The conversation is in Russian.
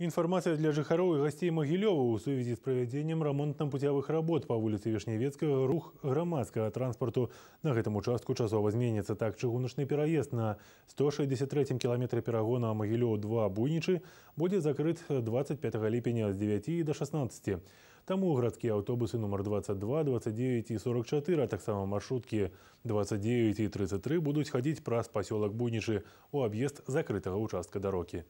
Информация для жихаров и гостей Магілёва в связи с проведением ремонтно пуцявых работ по улице Вішнявецкага рух громадского транспорту На этом участку часова зменіцца так чыгуначны переезд на 163 километре перегона Магілёў-2 Буйничи будет закрыт 25 липня с 9 до 16. Таму городские автобусы номер 22, 29 и 44, а так само маршрутки 29 и 33 будуць хадзіць праз поселок Буйничи у объезд закрытого участка дороги.